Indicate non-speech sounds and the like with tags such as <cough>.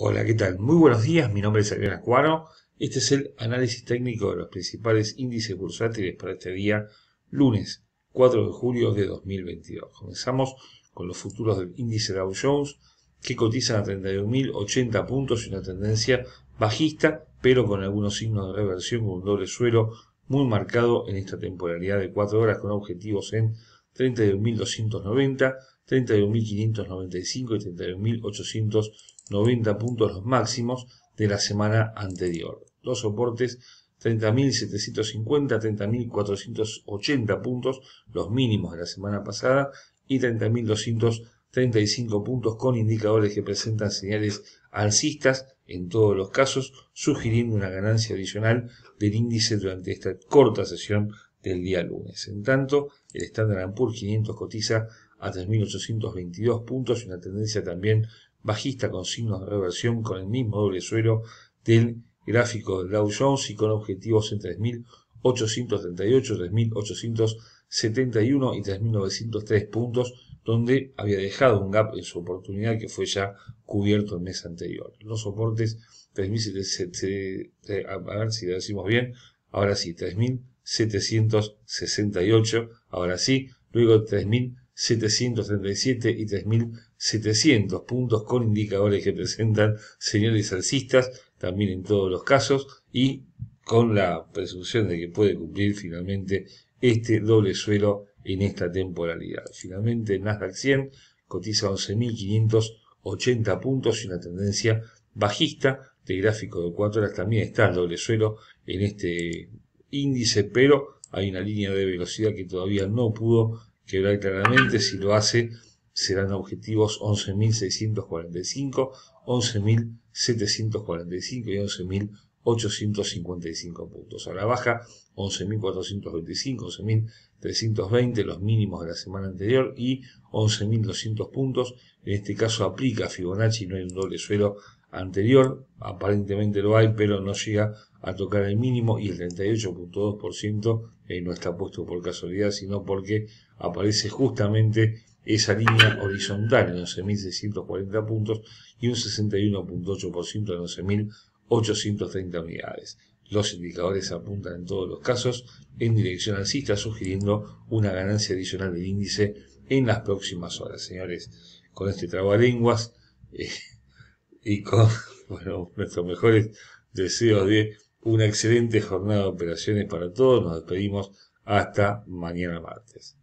Hola, ¿qué tal? Muy buenos días, mi nombre es Adrián Acuaro. Este es el análisis técnico de los principales índices bursátiles para este día, lunes 4 de julio de 2022. Comenzamos con los futuros del índice Dow Jones, que cotizan a 31.080 puntos y una tendencia bajista, pero con algunos signos de reversión con un doble suelo muy marcado en esta temporalidad de 4 horas con objetivos en 31.290, 31.595 y 31.800 90 puntos los máximos de la semana anterior. Dos soportes 30.750, 30.480 puntos los mínimos de la semana pasada y 30.235 puntos con indicadores que presentan señales alcistas en todos los casos, sugiriendo una ganancia adicional del índice durante esta corta sesión del día lunes. En tanto, el Standard Poor's 500 cotiza a 3.822 puntos y una tendencia también bajista con signos de reversión con el mismo doble suelo del gráfico de Dow Jones y con objetivos en 3.838, 3.871 y 3.903 puntos, donde había dejado un gap en su oportunidad que fue ya cubierto el mes anterior. Los soportes 3.700, a ver si decimos bien, ahora sí, 3.768, ahora sí, luego 3.737 y 3.000 700 puntos con indicadores que presentan señores alcistas, también en todos los casos, y con la presunción de que puede cumplir finalmente este doble suelo en esta temporalidad. Finalmente Nasdaq 100 cotiza 11.580 puntos y una tendencia bajista de gráfico de 4 horas. También está el doble suelo en este índice, pero hay una línea de velocidad que todavía no pudo quebrar claramente. Si lo hace, serán objetivos 11.645, 11.745 y 11.855 puntos. A la baja, 11.425, 11.320, los mínimos de la semana anterior y 11.200 puntos. En este caso aplica Fibonacci, no hay un doble suelo anterior, aparentemente lo hay, pero no llega a tocar el mínimo y el 38.2% no está puesto por casualidad, sino porque aparece justamente esa línea horizontal en 11.640 puntos y un 61.8% en 11.830 unidades. Los indicadores apuntan en todos los casos en dirección alcista, sugiriendo una ganancia adicional del índice en las próximas horas. Señores, con este a lenguas eh, y con <laughs> nuestros mejores deseos de una excelente jornada de operaciones para todos, nos despedimos hasta mañana martes.